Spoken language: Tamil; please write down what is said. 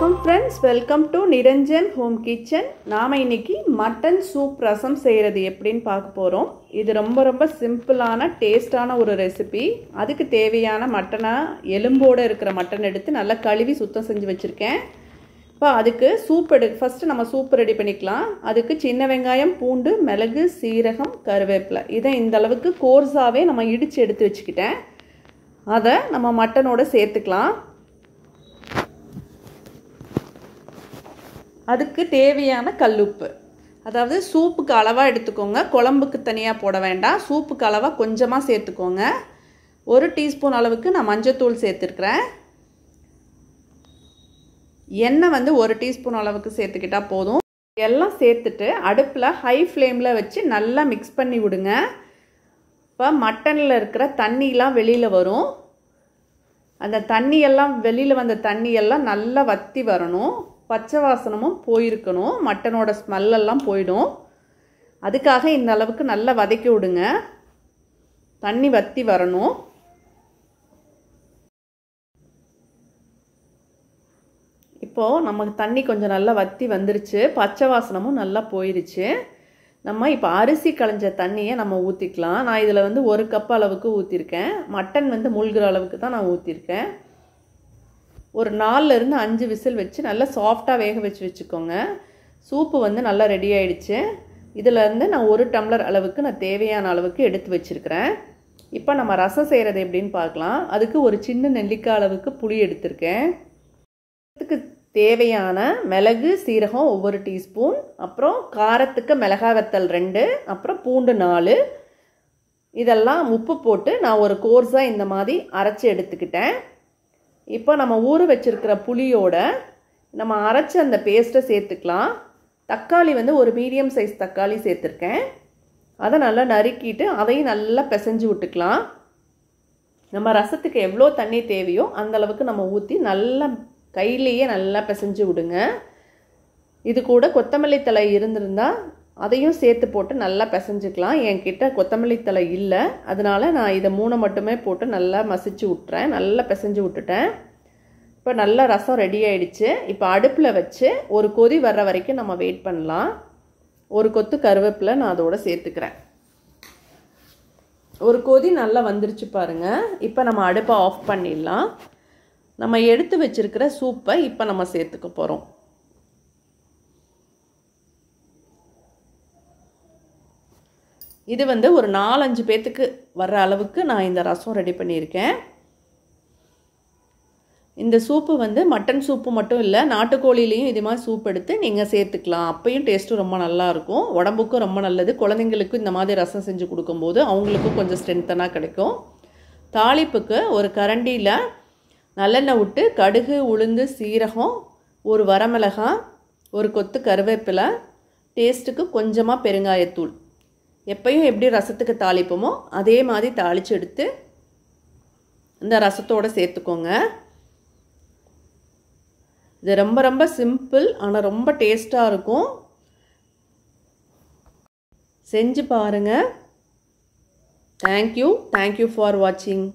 வணக்கம் friends welcome to Niranjan home kitchen நாம் இன்றைக்கி மட்டன் சூப் ரசம் செய்கிறது எப்படின்னு பார்க்க போகிறோம் இது ரொம்ப ரொம்ப சிம்பிளான டேஸ்டான ஒரு ரெசிபி அதுக்கு தேவையான மட்டனாக எலும்போடு இருக்கிற மட்டன் எடுத்து நல்லா கழுவி சுத்தம் செஞ்சு வச்சுருக்கேன் இப்போ அதுக்கு சூப் எடு ஃபஸ்ட்டு நம்ம சூப் ரெடி பண்ணிக்கலாம் அதுக்கு சின்ன வெங்காயம் பூண்டு மிளகு சீரகம் கருவேப்பிலை இதை இந்த அளவுக்கு கோர்ஸாகவே நம்ம இடித்து எடுத்து வச்சுக்கிட்டேன் அதை நம்ம மட்டனோட சேர்த்துக்கலாம் அதுக்கு தேவையான கல்லுப்பு அதாவது சூப்புக்கு அளவாக எடுத்துக்கோங்க குழம்புக்கு தனியாக போட வேண்டாம் சூப்புக்கு அளவாக கொஞ்சமாக சேர்த்துக்கோங்க ஒரு டீஸ்பூன் அளவுக்கு நான் மஞ்சத்தூள் சேர்த்துருக்குறேன் எண்ணெய் வந்து ஒரு டீஸ்பூன் அளவுக்கு சேர்த்துக்கிட்டால் போதும் எல்லாம் சேர்த்துட்டு அடுப்பில் ஹை ஃப்ளேமில் வச்சு நல்லா மிக்ஸ் பண்ணி விடுங்க இப்போ மட்டனில் இருக்கிற தண்ணியெலாம் வெளியில் வரும் அந்த தண்ணியெல்லாம் வெளியில் வந்த தண்ணியெல்லாம் நல்லா வற்றி வரணும் பச்சை வாசனமும் போயிருக்கணும் மட்டனோட ஸ்மெல்லெல்லாம் போயிடும் அதுக்காக இந்த அளவுக்கு நல்லா வதக்கி விடுங்க தண்ணி வற்றி வரணும் இப்போது நமக்கு தண்ணி கொஞ்சம் நல்லா வற்றி வந்துருச்சு பச்சை வாசனமும் நல்லா போயிருச்சு நம்ம இப்போ அரிசி களைஞ்ச தண்ணியை நம்ம ஊற்றிக்கலாம் நான் இதில் வந்து ஒரு கப் அளவுக்கு ஊற்றிருக்கேன் மட்டன் வந்து மூழ்கிற அளவுக்கு தான் நான் ஊற்றிருக்கேன் ஒரு நாலுலேருந்து அஞ்சு விசில் வச்சு நல்லா சாஃப்டாக வேக வச்சு வச்சுக்கோங்க சூப்பு வந்து நல்லா ரெடி ஆயிடுச்சு இதிலேருந்து நான் ஒரு டம்ளர் அளவுக்கு நான் தேவையான அளவுக்கு எடுத்து வச்சுருக்கிறேன் இப்போ நம்ம ரசம் செய்கிறது எப்படின்னு பார்க்கலாம் அதுக்கு ஒரு சின்ன நெல்லிக்காய் அளவுக்கு புளி எடுத்திருக்கேன் இதுக்கு தேவையான மிளகு சீரகம் ஒவ்வொரு டீஸ்பூன் அப்புறம் காரத்துக்கு மிளகா வத்தல் ரெண்டு அப்புறம் பூண்டு நாலு இதெல்லாம் உப்பு போட்டு நான் ஒரு கோர்ஸாக இந்த மாதிரி அரைச்சி எடுத்துக்கிட்டேன் இப்போ நம்ம ஊற வச்சுருக்கிற புளியோட நம்ம அரைச்ச அந்த பேஸ்ட்டை சேர்த்துக்கலாம் தக்காளி வந்து ஒரு மீடியம் சைஸ் தக்காளி சேர்த்துருக்கேன் அதை நல்லா நறுக்கிட்டு அதையும் நல்லா பிசைஞ்சு விட்டுக்கலாம் நம்ம ரசத்துக்கு எவ்வளோ தண்ணி தேவையோ அந்தளவுக்கு நம்ம ஊற்றி நல்லா கையிலேயே நல்லா பிசைஞ்சு விடுங்க இது கூட கொத்தமல்லி தலை இருந்திருந்தால் அதையும் சேர்த்து போட்டு நல்லா பிசைஞ்சுக்கலாம் என்கிட்ட கொத்தமல்லி தலை இல்லை அதனால் நான் இதை மூணை மட்டுமே போட்டு நல்லா மசிச்சு விட்டுறேன் நல்லா பிசைஞ்சு விட்டுட்டேன் இப்போ நல்ல ரசம் ரெடி ஆயிடுச்சு இப்போ அடுப்பில் வச்சு ஒரு கொதி வர்ற வரைக்கும் நம்ம வெயிட் பண்ணலாம் ஒரு கொத்து கருவேப்பில் நான் அதோடு சேர்த்துக்கிறேன் ஒரு கொதி நல்லா வந்துருச்சு பாருங்கள் இப்போ நம்ம அடுப்பை ஆஃப் பண்ணிடலாம் நம்ம எடுத்து வச்சுருக்கிற சூப்பை இப்போ நம்ம சேர்த்துக்க போகிறோம் இது வந்து ஒரு நாலஞ்சு பேர்த்துக்கு வர்ற அளவுக்கு நான் இந்த ரசம் ரெடி பண்ணியிருக்கேன் இந்த சூப்பு வந்து மட்டன் சூப்பு மட்டும் இல்லை நாட்டுக்கோழிலையும் இது மாதிரி சூப் எடுத்து நீங்கள் சேர்த்துக்கலாம் அப்பையும் டேஸ்ட்டும் ரொம்ப நல்லாயிருக்கும் உடம்புக்கும் ரொம்ப நல்லது குழந்தைங்களுக்கும் இந்த மாதிரி ரசம் செஞ்சு கொடுக்கும்போது அவங்களுக்கும் கொஞ்சம் ஸ்ட்ரென்த்தனாக கிடைக்கும் தாளிப்புக்கு ஒரு கரண்டியில் நல்லெண்ணெய் விட்டு கடுகு உளுந்து சீரகம் ஒரு வரமிளகாய் ஒரு கொத்து கருவேப்பிலை டேஸ்ட்டுக்கு கொஞ்சமாக பெருங்காயத்தூள் எப்பையும் எப்படி ரசத்துக்கு தாளிப்போமோ அதே மாதிரி தாளித்து எடுத்து இந்த ரசத்தோடு சேர்த்துக்கோங்க இது ரொம்ப ரொம்ப சிம்பிள் ஆனால் ரொம்ப டேஸ்ட்டாக இருக்கும் செஞ்சு பாருங்கள் தேங்க்யூ தேங்க்யூ ஃபார் வாட்சிங்